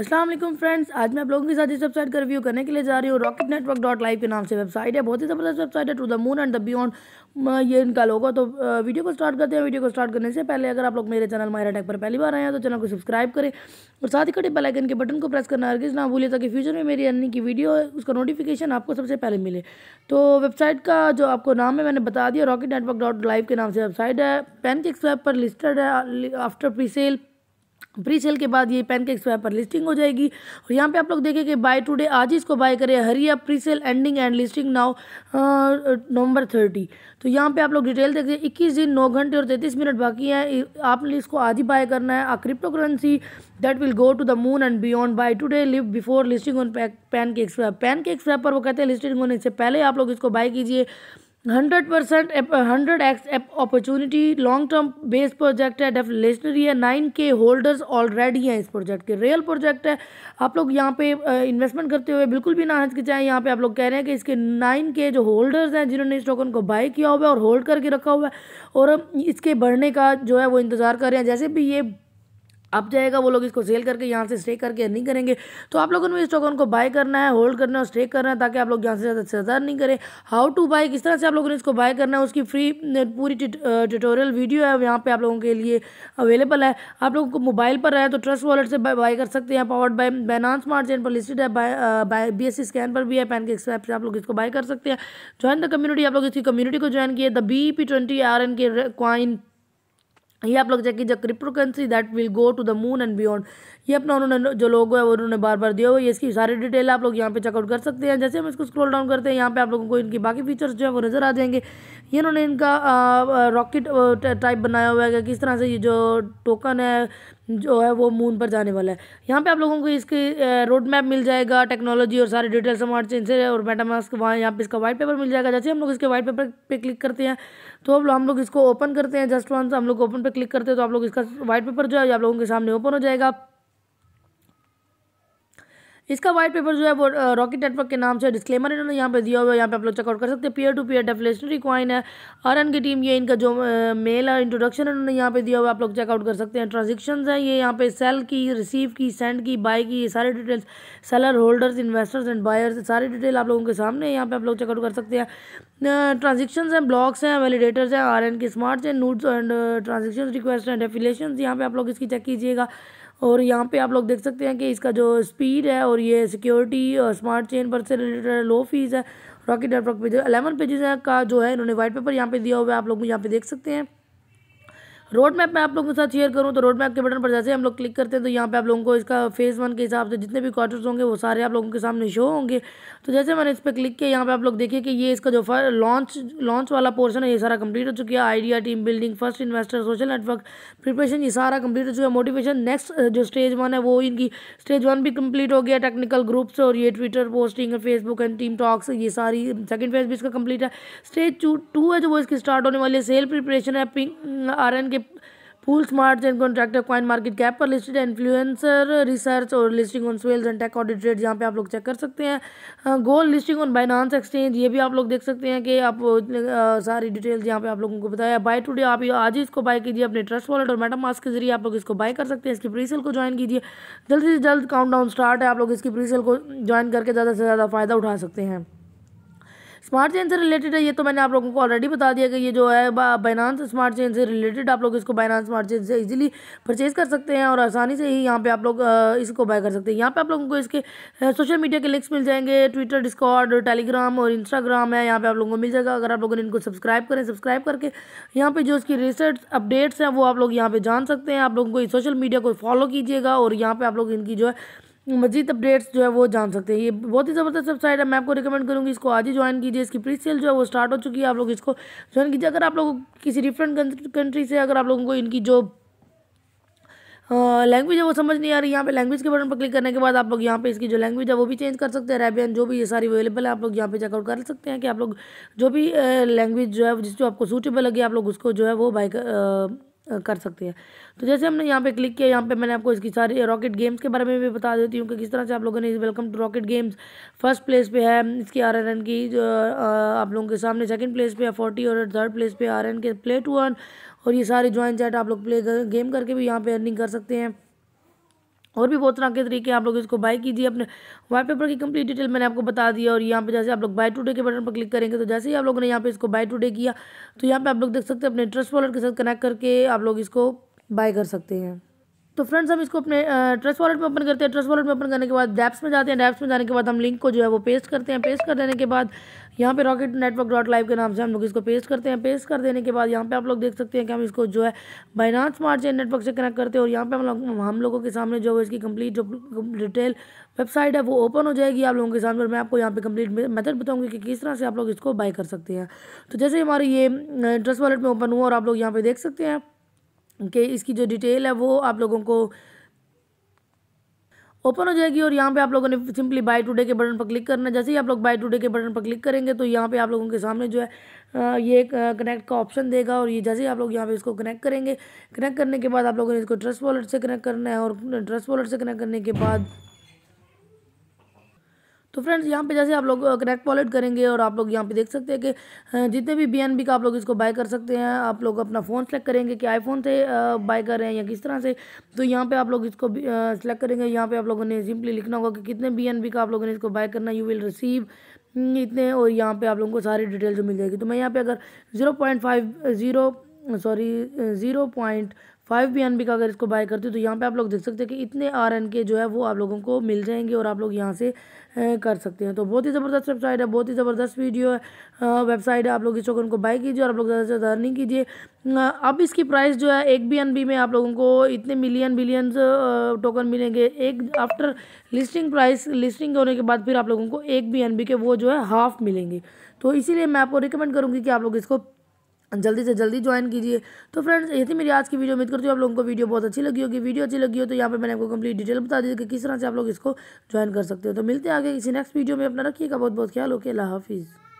अस्सलाम वालेकुम फ्रेंड्स आज मैं आप लोगों के साथ इस वेबसाइट का रिव्यू करने के लिए जा रही हूँ रॉकेट नेटवर्क डॉट लाइव के नाम से वेबसाइट है बहुत ही ज़बरदस्त वेबसाइट है to the moon and the beyond ये इनका लोगो तो वीडियो को स्टार्ट करते हैं वीडियो को स्टार्ट करने से पहले अगर आप लोग मेरे चैनल मायर टेक पर पहली बार आए हैं तो चैनल को सब्सक्राइब करें और साथ ही कटे बेलाइकन के बटन को प्रेस करना किस ना भूलिए ताकि फ्यूचर में मेरी अन्नी की वीडियो उसका नोटिफिकेशन आपको सबसे पहले मिले तो वेबसाइट का जो आपको नाम है मैंने बता दिया रॉकेट नेटवर्क डॉट लाइव के नाम से वेबसाइट है पेन के वेब पर लिस्टेड है after pre sale pre sale के बाद ये के वहाँ पर लिस्टिंग हो जाएगी और यहाँ पे आप लोग देखें कि बाय टुडे आज ही इसको बाय करें hurry up pre sale ending and listing now November thirty तो यहाँ पे आप लोग डिटेल देखिए इक्कीस दिन नौ घंटे और तैंतीस मिनट बाकी हैं आपने इसको आज ही बाय करना है a cryptocurrency that will go to the moon and beyond buy today live before listing on pancake swap pan pancake वैप पर वो कहते हैं लिस्टिंग होने से पहले आप लोग इसको बाय कीजिए hundred percent hundred X opportunity long term base project है डेफिलेशनरी है नाइन के होल्डर्स ऑलरेडी हैं इस प्रोजेक्ट के रियल प्रोजेक्ट है आप लोग यहाँ पे इन्वेस्टमेंट करते हुए बिल्कुल भी ना हिचकिचाएं यहाँ पे आप लोग कह रहे हैं कि इसके नाइन के जो होल्डर्स हैं जिन्होंने इस टोकन को बाय किया हुआ है और होल्ड करके रखा हुआ है और इसके बढ़ने का जो है वो इंतज़ार कर रहे हैं जैसे भी ये अब जाएगा वो लोग इसको सेल करके यहाँ से स्टे करके अर्निंग करेंगे तो आप लोगों ने इस टोकन को बाय करना है होल्ड करना है और स्टे करना है ताकि आप लोग यहाँ से ज़्यादा से ज़्यादा नहीं करें हाउ टू बाय किस तरह से आप लोगों ने इसको बाय करना है उसकी फ्री पूरी ट्यूटोरियल वीडियो है यहाँ पर आप लोगों के लिए अवेलेबल है आप लोगों को मोबाइल पर है तो ट्रस्ट वॉलेट से बाय कर सकते हैं powered by Binance smart chain पर लिस्टेड है बी एस स्कैन पर भी है पैन के ऐप से आप लोग इसको बाय कर सकते हैं ज्वाइन द कम्युनिटी आप लोग इसकी कम्युनिटी को ज्वाइन किए the B P twenty R N K coin ये आप लोग जाके जो cryptocurrency that will go to the moon and beyond ये अपना उन्होंने जो लोग है वो उन्होंने बार बार दिया हुआ है इसकी सारी डिटेल आप लोग यहाँ पे चेकआउट कर सकते हैं जैसे हम इसको स्क्रॉल डाउन करते हैं यहाँ पे आप लोगों को इनकी बाकी फीचर्स जो है वो नज़र आ जाएंगे ये इन्होंने इनका रॉकेट टाइप बनाया हुआ है किस तरह से ये जो टोकन है जो है वो मून पर जाने वाला है यहाँ पे आप लोगों को इसकी रोड मैप मिल जाएगा टेक्नोलॉजी और सारे डिटेल्स हमारे से और मेटामास्क वहाँ यहाँ पे इसका वाइट पेपर मिल जाएगा जैसे हम लोग इसके वाइट पेपर पे क्लिक करते हैं तो अब हम लोग इसको ओपन करते हैं जस्ट वन हम लोग ओपन पर क्लिक करते हैं तो आप लोग इसका वाइट पेपर जो है आप लोगों के सामने ओपन हो जाएगा इसका वाइट पेपर जो है वो रॉकेट नेटवर्क के नाम से डिस्क्लेमर इन्होंने यहाँ पे दिया हुआ है यहाँ पे आप लोग चेकआउट कर सकते हैं peer to peer deflationary coin है आर की टीम ये इनका जो मेल है इंट्रोडक्शन इन्होंने यहाँ पे दिया हुआ है आप लोग चेकआउट कर सकते हैं ट्रांजेक्शन है ये यहाँ पे सेल की रिसीव की सेंड की बाई की ये सारी details seller holders investors and buyers सारी डिटेल आप लोगों के सामने यहाँ पे आप लोग चेकआउट कर सकते हैं ट्रांजेक्शन हैं ब्लॉक्स हैं वेलीडेटर्स हैं आर के स्मार्ट हैं nodes and transaction request and deflation यहाँ पे आप लोग इसकी चेक कीजिएगा और यहाँ पे आप लोग देख सकते हैं कि इसका जो स्पीड है और ये सिक्योरिटी और स्मार्ट चेन पर से रिलेटेड लो फीस है rocket network page eleven pages का जो है इन्होंने वाइट पेपर यहाँ पे दिया हुआ है आप लोग भी यहाँ पे देख सकते हैं रोड मैप में आप लोगों के साथ शेयर करूँ तो रोड मैप के बटन पर जैसे हम लोग क्लिक करते हैं तो यहाँ पे आप लोगों को इसका फेज़ वन के हिसाब से जितने भी क्वार्टर्स होंगे वो सारे आप लोगों के सामने शो होंगे तो जैसे मैंने इस पर क्लिक किया यहाँ पे आप लोग देखिए कि ये इसका जो लॉन्च लॉन्च वाला पोर्सन है ये सारा कंप्लीट हो चुका है idea team building first investor social network preparation ये सारा कंप्लीट हो चुका है मोटिवेशन नेक्स्ट जो स्टेज वन है वो इनकी स्टेज वन भी कम्प्लीट हो गया टेक्निकल ग्रुप्स और ये Twitter posting Facebook and team talks ये सारी सेकेंड फेज भी इसका कम्प्लीट है स्टेज टू है जो वो इसकी स्टार्ट होने वाली है सेल प्रिपरेशन है pink R K Pools Mart and contractor coin market cap पर listed इन्फ्लुएंसर रिसर्च और listing on sales and tech audit trade यहाँ पे आप लोग चेक कर सकते हैं gold listing on Binance exchange ये भी आप लोग देख सकते हैं कि आप सारी डिटेल्स यहाँ पे आप लोगों को बताया बाय टुडे आप आज ही इसको बाय कीजिए अपने ट्रस्ट वॉलेट और मेटा मास्क के जरिए आप लोग इसको बाय कर सकते हैं इसकी प्रीसेल को ज्वाइन कीजिए जल्द से जल्द काउंट डाउन स्टार्ट है आप लोग इसकी प्रीसेल को ज्वाइन करके ज़्यादा से ज़्यादा फ़ायदा उठा सकते हैं स्मार्ट चेन से रिलेटेड है ये तो मैंने आप लोगों को ऑलरेडी बता दिया कि ये जो है बाइनांस स्मार्ट चेन से रिलेटेड आप लोग इसको बाइनांस स्मार्ट चेन से इजीली परचेज़ कर सकते हैं और आसानी से ही यहाँ पे आप लोग इसको बाय कर सकते हैं यहाँ पे आप लोगों को इसके सोशल मीडिया के लिंक्स मिल जाएंगे ट्विटर डिस्कॉर्ड टेलीग्राम और इंस्टाग्राम है यहाँ पर आप लोगों को मिल जाएगा अगर आप लोगों ने इनको सब्सक्राइब करें सब्सक्राइब करके यहाँ पर जो इसकी रिसर्च अपडेट्स हैं वो आप लोग यहाँ पर जान सकते हैं आप लोगों को सोशल मीडिया को फॉलो कीजिएगा और यहाँ पर आप लोग इनकी जो है मजीद अपडेट्स जो है वो जान सकते हैं ये बहुत ही ज़बरदस्त वेबसाइट है मैं आपको रिकमेंड करूँगी इसको आज ही ज्वाइन कीजिए इसकी प्री सेल जो है वो स्टार्ट हो चुकी है आप लोग इसको ज्वाइन कीजिए अगर आप लोग किसी डिफरेंट कंट्री से अगर आप लोगों को इनकी जो लैंग्वेज है वो समझ नहीं आ रही यहाँ पे लैंग्वेज के बटन पर क्लिक करने के बाद आप लोग यहाँ पे इसकी जो लैंग्वेज है वो भी चेंज कर सकते हैं अरेबियन जो भी ये सारी अवेलेबल है आप लोग यहाँ पे चेकआउट कर सकते हैं कि आप लोग जो भी लैंग्वेज जो है जिस जो आपको सूटेबल लगे आप लोग उसको जो है वो बाई कर सकते हैं तो जैसे हमने यहाँ पे क्लिक किया यहाँ पे मैंने आपको इसकी सारी रॉकेट गेम्स के बारे में भी बता देती हूँ कि किस तरह से आप लोगों ने welcome to rocket games first place पे है इसकी आर एन की जो आप लोगों के सामने सेकंड प्लेस पे है फोर्टी और थर्ड प्लेस पे R N K play to earn और ये सारे ज्वाइन चैट आप लोग प्ले गेम करके भी यहाँ पर अर्निंग कर सकते हैं और भी बहुत तरह के तरीके आप लोग इसको बाय कीजिए अपने वाइट पेपर की कंप्लीट डिटेल मैंने आपको बता दिया और यहाँ पे जैसे आप लोग बाय टुडे के बटन पर क्लिक करेंगे तो जैसे ही आप लोगों ने यहाँ पे इसको बाय टुडे किया तो यहाँ पे आप लोग देख सकते हैं अपने ट्रस्ट वॉलेट के साथ कनेक्ट करके आप लोग इसको बाय कर सकते हैं तो फ्रेंड्स हम इसको अपने ट्रस्ट वॉलेट में ओपन करते हैं ट्रस्ट वॉलेट में ओपन करने के बाद डैप्स में जाते हैं डैप्स में जाने के बाद हम लिंक को जो है वो पेस्ट करते हैं पेस्ट कर देने के बाद यहाँ पे रॉकेट नेटवर्क डॉट लाइव के नाम से हम लोग इसको पेस्ट करते हैं पेस्ट कर देने के बाद यहाँ पे आप लोग देख सकते हैं कि हम इसको जो है बाइनांस चेन नेटवर्क से कनेक्ट करते हैं और यहाँ पे हम लोग हम लोगों के सामने जो है इसकी कंप्लीट जो डिटेल वेबसाइट है वो ओपन हो जाएगी आप लोगों के सामने और मैं आपको यहाँ पे कम्प्लीट मैथड बताऊँगी कि किस तरह से आप लोग इसको बाई कर सकते हैं तो जैसे हमारे ये ट्रस्ट वॉलेट में ओपन हुआ और आप लोग यहाँ पर देख सकते हैं कि इसकी जो डिटेल है वो आप लोगों को ओपन हो जाएगी और यहाँ पे आप लोगों ने सिंपली बाय टुडे के बटन पर क्लिक करना है जैसे ही आप लोग बाय टुडे के बटन पर क्लिक करेंगे तो यहाँ पे आप लोगों के सामने जो है ये कनेक्ट का ऑप्शन देगा और ये जैसे ही आप लोग यहाँ पे इसको कनेक्ट करेंगे कनेक्ट करने के बाद आप लोगों ने इसको ट्रस्ट वॉलेट से कनेक्ट करना है और ट्रस्ट वॉलेट से कनेक्ट करने के बाद तो फ्रेंड्स यहाँ पे जैसे आप लोग कनेक्ट वॉलेट करेंगे और आप लोग यहाँ पे देख सकते हैं कि जितने भी बी का आप लोग इसको बाय कर सकते हैं आप लोग अपना फ़ोन सेलेक्ट करेंगे कि आईफोन से बाय कर रहे हैं या किस तरह से तो यहाँ पे आप लोग इसको सेलेक्ट करेंगे यहाँ पे आप लोगों ने सिंपली लिखना होगा कि कितने बी का आप लोगों ने इसको बाय करना यू विल रिसीव इतने और यहाँ पर आप लोगों को सारी डिटेल्स मिल जाएगी तो मैं यहाँ पे अगर zero point five zero sorry zero point five B N B का अगर इसको बाय करते हो तो यहाँ पे आप लोग देख सकते हैं कि इतने आर एन के जो है वो आप लोगों को मिल जाएंगे और आप लोग यहाँ से कर सकते हैं तो बहुत ही ज़बरदस्त वेबसाइट है बहुत ही ज़बरदस्त वीडियो है वेबसाइट है आप लोग इस टोकन को बाय कीजिए और आप लोग ज़्यादा से ज़्यादा अर्निंग कीजिए अब इसकी प्राइस जो है एक बी एन बी में आप लोगों को इतने मिलियन बिलियन टोकन मिलेंगे एक आफ्टर लिस्टिंग प्राइस लिस्टिंग होने के बाद फिर आप लोगों को एक बी एन बी के वो जो है हाफ मिलेंगे तो इसीलिए मैं आपको रिकमेंड करूँगी कि आप लोग इसको जल्दी से जल्दी ज्वाइन कीजिए तो फ्रेंड्स ये थी मेरी आज की वीडियो उम्मीद करती हूँ आप लोगों को वीडियो बहुत अच्छी लगी होगी वीडियो अच्छी लगी हो तो यहाँ पे मैंने आपको कंप्लीट डिटेल बता दी कि किस तरह से आप लोग इसको ज्वाइन कर सकते हो तो मिलते हैं आगे किसी नेक्स्ट वीडियो में अपना रखिएगा बहुत बहुत ख्याल ओके अल्लाह हाफिज़